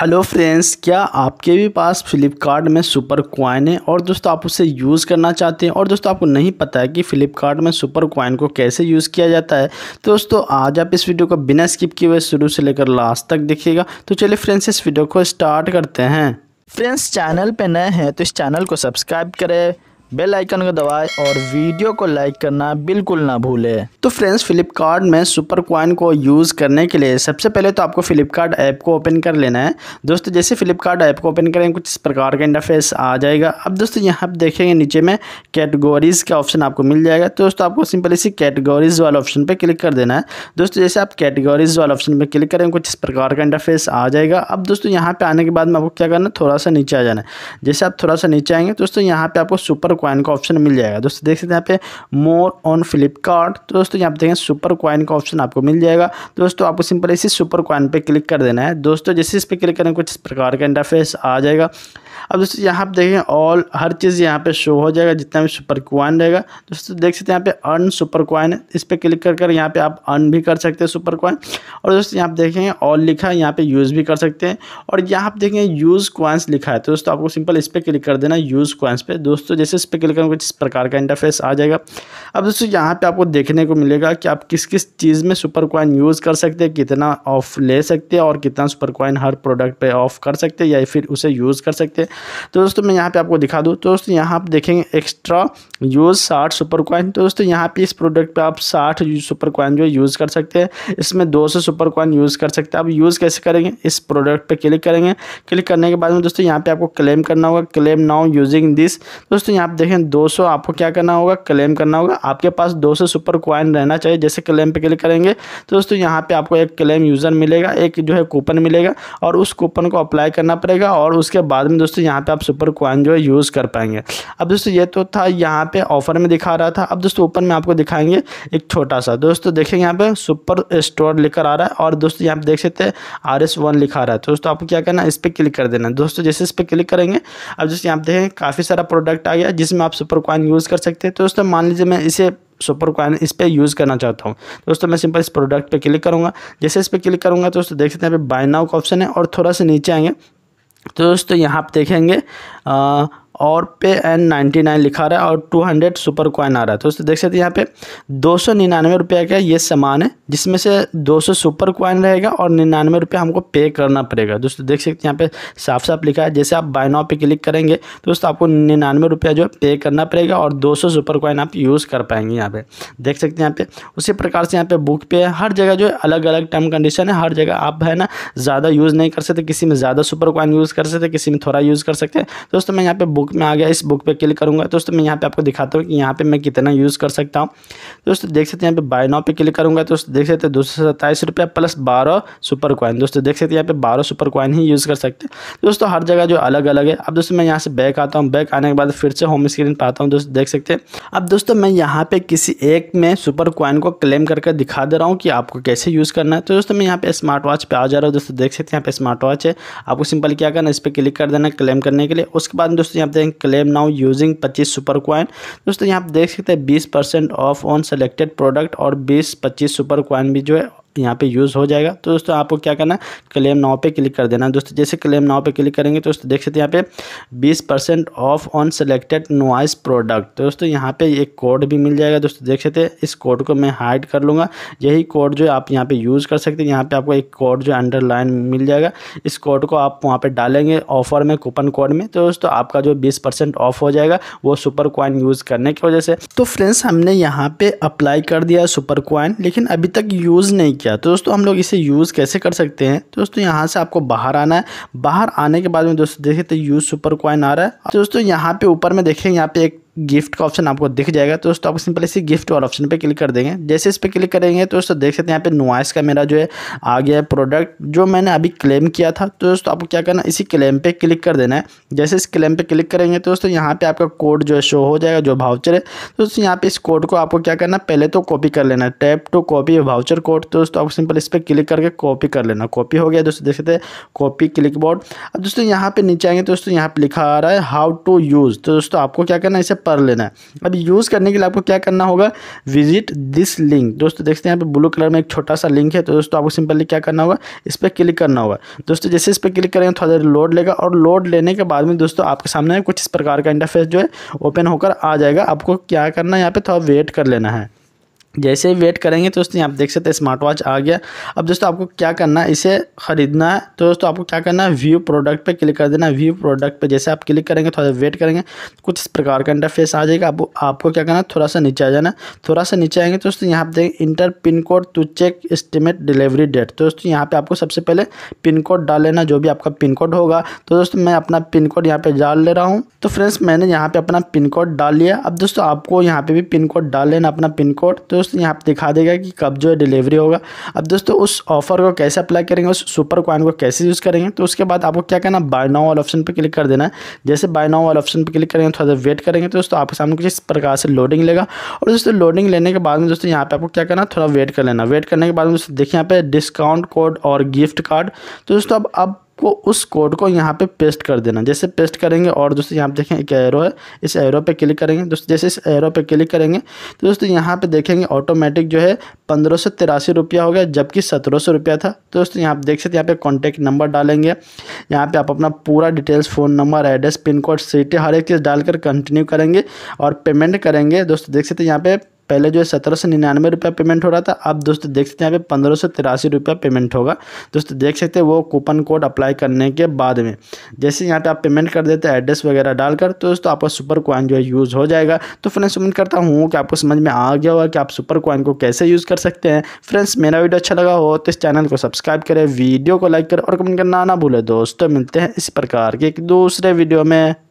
hello friends क्या आपके भी पास फ्लिपकार्ट में सुपर क्वाइन है और दोस्तों आप उसे यूज़ करना चाहते हैं और दोस्तों आपको नहीं पता है कि फ्लिपकार्ट में सुपर क्वाइन को कैसे यूज़ किया जाता है तो दोस्तों आज आप इस वीडियो को बिना स्किप किए हुए शुरू से लेकर लास्ट तक देखिएगा तो चलिए फ्रेंड्स इस वीडियो को स्टार्ट करते हैं फ्रेंड्स चैनल पर नए हैं तो इस चैनल को सब्सक्राइब करें बेल आइकन को दबाएं और वीडियो को लाइक करना बिल्कुल ना भूलें तो फ्रेंड्स फ्लिपकार्ट में सुपर क्वाइन को यूज़ करने के लिए सबसे पहले तो आपको फ्लिपकार्ट ऐप को ओपन कर लेना है दोस्तों जैसे फ्लिपकार्ट ऐप को ओपन करें कुछ इस प्रकार का इंटरफेस आ जाएगा अब दोस्तों यहाँ आप देखेंगे नीचे में कैटेगोरीज़ का ऑप्शन आपको मिल जाएगा तो दोस्तों आपको सिंपल इसी कैटेगोरीज़ वाले ऑप्शन पर क्लिक कर देना है दोस्तों जैसे आप कैटेगोरीज़ वाले ऑप्शन पर क्लिक करें कुछ इस प्रकार का इंटरफेस आ जाएगा अब दोस्तों यहाँ पर आने के बाद में आपको क्या करना थोड़ा सा नीचे आ जाना है जैसे आप थोड़ा सा नीचे आएंगे दोस्तों यहाँ पर आपको सुपर क्वाइन का ऑप्शन मिल जाएगा दोस्तों देख सकते हैं यहाँ पे मोर ऑन फ्लिपकार्ट तो दोस्तों यहाँ पे देखें सुपर क्वाइन का ऑप्शन आपको मिल जाएगा दोस्तों आपको सिंपल इसी सुपर क्वाइन पर क्लिक कर देना है दोस्तों जैसे इस पर क्लिक करें कुछ इस प्रकार का इंटरफेस आ जाएगा अब दोस्तों यहाँ पर देखें ऑल हर चीज़ यहाँ पे शो हो जाएगा जितना भी सुपर क्वाइन रहेगा दोस्तों देख सकते हैं यहाँ पे अर्न सुपर क्वाइन है इस पर क्लिक कर कर यहाँ पे आप अर्न भी कर सकते हैं सुपर क्वाइन और दोस्तों यहाँ पर देखें ऑल लिखा है यहाँ पर यूज़ भी कर सकते हैं और यहाँ पर देखें यूज़ क्वाइंस लिखा है तो दोस्तों आपको सिंपल इस पर क्लिक कर देना यूज़ क्वाइंस पर दोस्तों जैसे इस पर क्लिक करेंगे कुछ इस प्रकार का इंटरफेस आ जाएगा अब दोस्तों यहाँ पर आपको देखने को मिलेगा कि आप किस किस चीज़ में सुपर क्वाइन यूज़ कर सकते हैं कितना ऑफ ले सकते हैं और कितना सुपर क्वाइन हर प्रोडक्ट पर ऑफ कर सकते हैं या फिर उसे यूज़ कर सकते हैं तो दोस्तों मैं यहाँ पे आपको दिखा दूँ तो दोस्तों यहाँ आप देखेंगे एक्स्ट्रा यूज़ साठ सुपर कॉइन तो दोस्तों यहाँ पे इस प्रोडक्ट पे आप साठ सुपर कॉइन जो यूज़ कर सकते हैं इसमें दो सौ सुपर कॉइन यूज़ कर सकते हैं आप यूज़ कैसे करेंगे इस प्रोडक्ट पर क्लिक करेंगे क्लिक करने के बाद में दोस्तों यहाँ पर आपको क्लेम करना होगा क्लेम नाउ यूजिंग दिस दोस्तों यहाँ पर देखें दो आपको क्या करना होगा क्लेम करना होगा आपके पास दो सुपर कॉइन रहना चाहिए जैसे क्लेम पर क्लिक करेंगे तो दोस्तों यहाँ पर आपको एक क्लेम यूज़र मिलेगा एक जो है कूपन मिलेगा और उस कूपन को अप्लाई करना पड़ेगा और उसके बाद में दोस्तों दोस्तों यहाँ पे आप सुपर क्वाइन जो है यूज़ कर पाएंगे अब दोस्तों ये तो था यहाँ पे ऑफर में दिखा रहा था अब दोस्तों ऊपर में आपको दिखाएंगे एक छोटा सा दोस्तों देखें यहाँ पे सुपर स्टोर लिखकर आ रहा है और दोस्तों यहाँ पे देख सकते हैं आर एस वन लिखा रहा है तो दोस्तों आपको क्या करना है इस पर क्लिक कर देना दोस्तों जैसे इस पर क्लिक करेंगे अब जैसे यहाँ पे देखें काफ़ी सारा प्रोडक्ट आ गया जिसमें आप सुपर क्वाइन यूज़ कर सकते हैं तो दोस्तों मान लीजिए मैं इसे सुपर क्वाइन इस पर यूज़ करना चाहता हूँ दोस्तों मैं सिंपल इस प्रोडक्ट पे क्लिक करूँगा जैसे इस पर क्लिक करूँगा तो दोस्तों देख सकते हैं यहाँ पे बाय नाउ का ऑप्शन है और थोड़ा सा नीचे आएंगे तो दोस्तों यहाँ आप देखेंगे आ, और पे एन नाइन्टी नाइन लिखा रहा है और टू हंड्रेड सुपर कॉइन आ रहा है तो दोस्तों देख सकते हैं यहाँ पे दो सौ निन्यानवे रुपये का ये सामान है जिसमें से दो सौ सुपर कॉइन रहेगा और निन्यानवे रुपये हमको पे करना पड़ेगा दोस्तों देख सकते हैं यहाँ पे साफ साफ लिखा है जैसे आप बाइनाव पे क्लिक करेंगे तो दोस्तों आपको निन्यानवे रुपया जो है पे करना पड़ेगा और दो सौ सुपर कॉइन आप यूज़ कर पाएंगे यहाँ पर देख सकते हैं यहाँ पे उसी प्रकार से यहाँ पे बुक पे है हर जगह जो है अलग अलग टर्म कंडीशन है हर जगह आप है ना ज़्यादा यूज़ नहीं कर सकते किसी में ज़्यादा सुपर कॉइन यूज़ कर सकते किसी में थोड़ा यूज़ कर सकते हैं दोस्तों मैं यहाँ पे बुक बुक में आ गया इस बुक पे क्लिक करूँगा दोस्तों मैं यहाँ पे आपको दिखाता हूँ कि यहाँ पे मैं कितना यूज़ कर सकता हूँ दोस्तों देख सकते हैं यहाँ पे बाय नाव पे क्लिक करूँगा तो देख सकते हैं दो सौ सत्ताईस रुपये प्लस बारह सुपर कॉइन दोस्तों देख सकते हैं यहाँ पे बारह सुपर कॉइन ही यूज़ कर सकते हैं दोस्तों हर जगह जो अलग अलग है अब दोस्तों मैं यहाँ से बैक आता हूँ बैक आने के बाद फिर से होम स्क्रीन पर आता हूँ दोस्तों देख सकते हैं अब दोस्तों मैं यहाँ पर किसी एक में सुपर कॉइन को क्लेम करके दिखा दे रहा हूँ कि आपको कैसे यूज़ करना है तो दोस्तों मैं यहाँ पे स्मार्ट वॉच पर आ जा रहा हूँ दोस्तों देख सकते हैं यहाँ पे स्मार्ट वॉच है आपको सिंपल क्या करना है इस पर क्लिक कर देना क्लेम करने के लिए उसके बाद दोस्तों यहाँ पे सकते हैं क्लेम नाउ यूजिंग पच्चीस सुपर क्वाइन दोस्तों यहाँ आप देख सकते हैं बीस percent off on selected product और बीस पच्चीस सुपर क्वाइन भी जो है यहाँ पे यूज़ हो जाएगा तो दोस्तों आपको क्या करना है क्लेम नाव पे क्लिक कर देना दोस्तों जैसे क्लेम नाव पे क्लिक करेंगे तो दोस्तों देख सकते हैं यहाँ पे 20 percent off on selected Noise product तो दोस्तों यहाँ पे एक कोड भी मिल जाएगा दोस्तों देख सकते हैं इस कोड को मैं हाइड कर लूँगा यही कोड जो आप यहाँ पर यूज़ कर सकते हैं यहाँ पर आपको एक कोड जो अंडरलाइन मिल जाएगा इस कोड को आप वहाँ पर डालेंगे ऑफर में कूपन कोड में तो दोस्तों आपका जो बीस ऑफ हो जाएगा वो सुपर क्वाइन यूज़ करने की वजह से तो फ्रेंड्स हमने यहाँ पर अप्लाई कर दिया सुपर क्वाइन लेकिन अभी तक यूज़ नहीं किया तो दोस्तों हम लोग इसे यूज़ कैसे कर सकते हैं तो दोस्तों यहाँ से आपको बाहर आना है बाहर आने के बाद में दोस्तों देखिए तो यूज़ सुपर कॉइन आ रहा है दोस्तों यहाँ पे ऊपर में देखें यहाँ पे एक गिफ्ट का ऑप्शन आपको दिख जाएगा तो दोस्तों आप सिंपल इसी गिफ्ट वाला ऑप्शन पे क्लिक कर देंगे जैसे इस पर क्लिक करेंगे तो दोस्तों देख सकते हैं यहाँ पे नुआइस का मेरा जो है आ गया है प्रोडक्ट जो मैंने अभी क्लेम किया था तो दोस्तों आपको क्या करना इसी क्लेम पे क्लिक कर देना है जैसे इस क्लेम पे क्लिक करेंगे तो दोस्तों यहाँ पर आपका कोड जो है शो हो जाएगा जो भाउचर है तो दोस्तों यहाँ पर इस कोड को आपको क्या करना पहले तो कॉपी कर लेना है tap to copy voucher code तो दोस्तों आपको सिंपल इस पर क्लिक करके कॉपी कर लेना कॉपी हो गया दोस्तों देख सकते हैं कॉपी क्लिक बोर्ड अब दोस्तों यहाँ पर नीचे आएंगे तो दोस्तों यहाँ पर लिखा आ रहा है हाउ टू यूज़ तो दोस्तों आपको क्या करना है इसे पढ़ लेना है अब यूज़ करने के लिए आपको क्या करना होगा विजिट दिस लिंक दोस्तों देखते हैं यहाँ पे ब्लू कलर में एक छोटा सा लिंक है तो दोस्तों आपको सिंपली क्या करना होगा इस पर क्लिक करना होगा दोस्तों जैसे इस पर क्लिक करेंगे थोड़ा देर लोड लेगा और लोड लेने के बाद में दोस्तों आपके सामने कुछ इस प्रकार का इंटरफेस जो है ओपन होकर आ जाएगा आपको क्या करना है यहाँ पर थोड़ा वेट कर लेना है जैसे ही वेट करेंगे तो दोस्तों आप देख सकते हैं स्मार्ट वॉच आ गया अब दोस्तों आपको क्या करना है इसे ख़रीदना है तो दोस्तों आपको क्या करना है व्यू प्रोडक्ट पे क्लिक कर देना व्यू प्रोडक्ट पे जैसे आप क्लिक करेंगे थोड़ा वेट करेंगे कुछ इस प्रकार का इंटरफेस आ जाएगा आपको आपको क्या करना है थोड़ा सा नीचे आ जाना थोड़ा सा नीचे आएंगे तो दोस्तों यहाँ पर देखें enter pin code to check estimate delivery date तो दोस्तों यहाँ पर आपको सबसे पहले पिन कोड डाल लेना जो भी आपका पिन कोड होगा तो दोस्तों मैं अपना पिन कोड यहाँ पर डाल ले रहा हूँ तो फ्रेंड्स मैंने यहाँ पर अपना पिन कोड डाल लिया अब दोस्तों आपको यहाँ पर भी पिन कोड डाल लेना अपना पिन कोड तो दोस्तों यहाँ पर दिखा देगा कि कब जो है डिलीवरी होगा अब दोस्तों उस ऑफर को कैसे अप्लाई करेंगे उस सुपर कॉइन को कैसे यूज़ करेंगे तो उसके बाद आपको क्या करना बाय नाउ वाला ऑप्शन पर क्लिक कर देना है जैसे बाय नाउ वाले ऑप्शन पर क्लिक करेंगे थोड़ा सा वेट करेंगे तो दोस्तों आपके सामने कुछ इस प्रकार से लोडिंग लेगा और दोस्तों लोडिंग लेने के बाद में दोस्तों यहाँ पर आपको क्या करना थोड़ा वेट कर लेना वेट करने के बाद में दोस्तों देखिए यहाँ पर डिस्काउंट कोड और गिफ्ट कार्ड तो दोस्तों अब अब आपको उस कोड को यहाँ पे पेस्ट कर देना जैसे पेस्ट करेंगे और दोस्तों यहाँ पे देखें एक एरो है इस एरो पे क्लिक करेंगे दोस्तों जैसे इस एरो पे क्लिक करेंगे तो दोस्तों यहाँ पे देखेंगे ऑटोमेटिक जो है पंद्रह सौ तिरासी रुपया हो गया जबकि सत्रह सौ रुपया था तो दोस्तों यहाँ पे देख सकते यहाँ पे कॉन्टैक्ट नंबर डालेंगे यहाँ पर आप अपना पूरा details phone number address pin code city हर एक चीज़ डालकर कंटिन्यू करेंगे और पेमेंट करेंगे दोस्तों देख सकते यहाँ पर पहले जो है सत्रह सौ निन्यानवे रुपया पेमेंट हो रहा था अब दोस्तों देख सकते हैं यहाँ पे पंद्रह सौ तिरासी रुपया पेमेंट होगा दोस्तों देख सकते हैं वो कूपन कोड अप्लाई करने के बाद में जैसे यहाँ पे आप पेमेंट कर देते हैं एड्रेस वगैरह डालकर तो दोस्तों आपका सुपर कॉइन जो है यूज़ हो जाएगा तो फ्रेंड्स उम्मीद करता हूँ कि आपको समझ में आ गया होगा कि आप सुपर कॉइन को कैसे यूज़ कर सकते हैं फ्रेंड्स मेरा वीडियो अच्छा लगा हो तो इस चैनल को सब्सक्राइब करें वीडियो को लाइक करें और कमेंट करना ना भूलें दोस्तों मिलते हैं इस प्रकार के एक दूसरे वीडियो में